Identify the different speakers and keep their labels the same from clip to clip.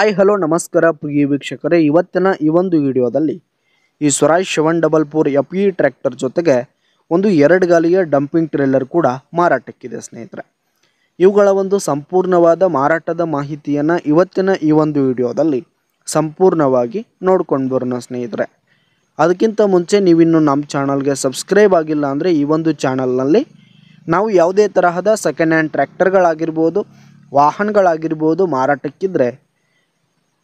Speaker 1: hi hello ನಮಸ್ಕಾರ ಪ್ರಿಯ ವೀಕ್ಷಕರೇ ಇವತ್ತಿನ ಈ ಒಂದು ವಿಡಿಯೋದಲ್ಲಿ ಈ Swaraj seven double four F E e tractor ಜೊತೆಗೆ ಒಂದು ಎರಡು ಗಾಲಿಯ ಡಂಪಿಂಗ್ ಟ್ರೇಲರ್ ಕೂಡ ಮಾರಾಟಕ್ಕಿದೆ ಸ್ನೇಹಿತರೆ ಇವುಗಳ ಒಂದು ಸಂಪೂರ್ಣವಾದ ಮಾರಾಟದ ಮಾಹಿತಿಯನ್ನು ಇವತ್ತಿನ ಈ ಒಂದು ವಿಡಿಯೋದಲ್ಲಿ ಸಂಪೂರ್ಣವಾಗಿ ನೋಡ್ಕೊಂಡು ಬರೋಣ ಸ್ನೇಹಿತರೆ ಅದಕ್ಕಿಂತ ಮುಂಚೆ ನೀವಿನ್ನು ನಮ್ಮ ಚಾನಲ್ಗೆ ಸಬ್ಸ್ಕ್ರೈಬ್ ಆಗಿಲ್ಲ ಅಂದರೆ ಈ ಒಂದು ಚಾನಲ್ನಲ್ಲಿ ನಾವು ಯಾವುದೇ ತರಹದ ಸೆಕೆಂಡ್ ಹ್ಯಾಂಡ್ ಟ್ರ್ಯಾಕ್ಟರ್ಗಳಾಗಿರ್ಬೋದು ವಾಹನಗಳಾಗಿರ್ಬೋದು ಮಾರಾಟಕ್ಕಿದ್ರೆ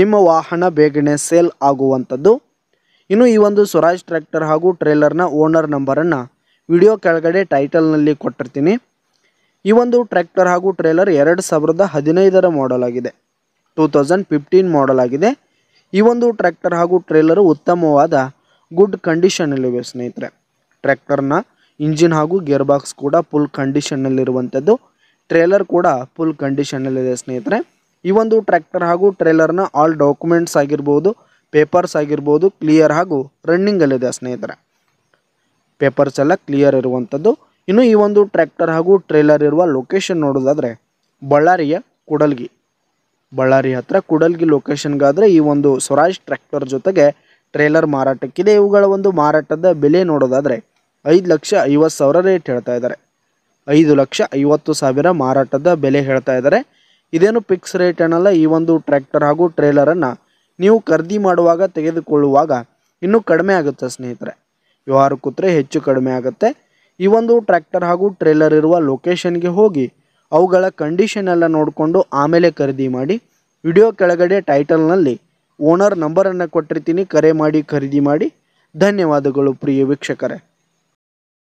Speaker 1: ನಿಮ್ಮ ವಾಹನ ಬೇಗನೆ ಸೇಲ್ ಆಗುವಂಥದ್ದು ಇನ್ನು ಈ ಒಂದು ಸ್ವರಾಜ್ ಟ್ರ್ಯಾಕ್ಟರ್ ಹಾಗೂ ಟ್ರೇಲರ್ನ ಓನರ್ ನಂಬರನ್ನು ವಿಡಿಯೋ ಕೆಳಗಡೆ ಟೈಟಲ್ನಲ್ಲಿ ಕೊಟ್ಟಿರ್ತೀನಿ ಈ ಒಂದು ಟ್ರ್ಯಾಕ್ಟರ್ ಹಾಗೂ ಟ್ರೇಲರ್ ಎರಡು ಸಾವಿರದ ಹದಿನೈದರ ಮಾಡಲ್ ಆಗಿದೆ ಟೂ ತೌಸಂಡ್ ಫಿಫ್ಟೀನ್ ಮಾಡಲ್ ಆಗಿದೆ ಈ ಒಂದು ಟ್ರ್ಯಾಕ್ಟರ್ ಹಾಗೂ ಟ್ರೇಲರು ಉತ್ತಮವಾದ ಗುಡ್ ಕಂಡೀಷನಲ್ಲಿವೆ ಸ್ನೇಹಿತರೆ ಟ್ರ್ಯಾಕ್ಟರ್ನ ಇಂಜಿನ್ ಹಾಗೂ ಗೇರ್ ಬಾಕ್ಸ್ ಕೂಡ ಫುಲ್ ಕಂಡೀಷನ್ನಲ್ಲಿರುವಂಥದ್ದು ಟ್ರೇಲರ್ ಕೂಡ ಫುಲ್ ಕಂಡೀಷನಲ್ಲಿದೆ ಸ್ನೇಹಿತರೆ ಈ ಒಂದು ಟ್ರ್ಯಾಕ್ಟರ್ ಹಾಗೂ ಟ್ರೇಲರ್ನ ಆಲ್ ಡಾಕ್ಯುಮೆಂಟ್ಸ್ ಆಗಿರ್ಬೋದು ಪೇಪರ್ಸ್ ಆಗಿರ್ಬೋದು ಕ್ಲಿಯರ್ ಹಾಗೂ ರನ್ನಿಂಗಲ್ಲಿದೆ ಸ್ನೇಹಿತರೆ ಪೇಪರ್ಸ್ ಎಲ್ಲ ಕ್ಲಿಯರ್ ಇರುವಂಥದ್ದು ಇನ್ನು ಈ ಒಂದು ಟ್ರ್ಯಾಕ್ಟರ್ ಹಾಗೂ ಟ್ರೇಲರ್ ಇರುವ ಲೊಕೇಶನ್ ನೋಡೋದಾದರೆ ಬಳ್ಳಾರಿಯ ಕುಡಲ್ಗಿ ಬಳ್ಳಾರಿ ಹತ್ರ ಕುಡಲ್ಗಿ ಲೊಕೇಶನ್ಗಾದರೆ ಈ ಒಂದು ಸ್ವರಾಜ್ ಟ್ರ್ಯಾಕ್ಟರ್ ಜೊತೆಗೆ ಟ್ರೇಲರ್ ಮಾರಾಟಕ್ಕಿದೆ ಇವುಗಳ ಒಂದು ಮಾರಾಟದ ಬೆಲೆ ನೋಡೋದಾದರೆ ಐದು ಲಕ್ಷ ಐವತ್ತು ಸಾವಿರ ರೇಟ್ ಹೇಳ್ತಾ ಇದ್ದಾರೆ ಐದು ಲಕ್ಷ ಐವತ್ತು ಸಾವಿರ ಮಾರಾಟದ ಬೆಲೆ ಹೇಳ್ತಾ ಇದ್ದಾರೆ ಇದೇನು ಫಿಕ್ಸ್ ರೇಟ್ ಏನಲ್ಲ ಈ ಒಂದು ಟ್ರ್ಯಾಕ್ಟರ್ ಹಾಗೂ ಟ್ರೇಲರನ್ನು ನೀವು ಖರೀದಿ ಮಾಡುವಾಗ ತೆಗೆದುಕೊಳ್ಳುವಾಗ ಇನ್ನೂ ಕಡಿಮೆ ಆಗುತ್ತೆ ಸ್ನೇಹಿತರೆ ವ್ಯವಹಾರ ಕೂತ್ರೆ ಹೆಚ್ಚು ಕಡಿಮೆ ಆಗುತ್ತೆ ಈ ಒಂದು ಟ್ರ್ಯಾಕ್ಟರ್ ಹಾಗೂ ಟ್ರೇಲರ್ ಇರುವ ಲೊಕೇಶನ್ಗೆ ಹೋಗಿ ಅವುಗಳ ಕಂಡೀಷನ್ ಎಲ್ಲ ನೋಡಿಕೊಂಡು ಆಮೇಲೆ ಖರೀದಿ ಮಾಡಿ ವಿಡಿಯೋ ಕೆಳಗಡೆ ಟೈಟಲ್ನಲ್ಲಿ ಓನರ್ ನಂಬರನ್ನು ಕೊಟ್ಟಿರ್ತೀನಿ ಕರೆ ಮಾಡಿ ಖರೀದಿ ಮಾಡಿ ಧನ್ಯವಾದಗಳು ಪ್ರಿಯ ವೀಕ್ಷಕರೇ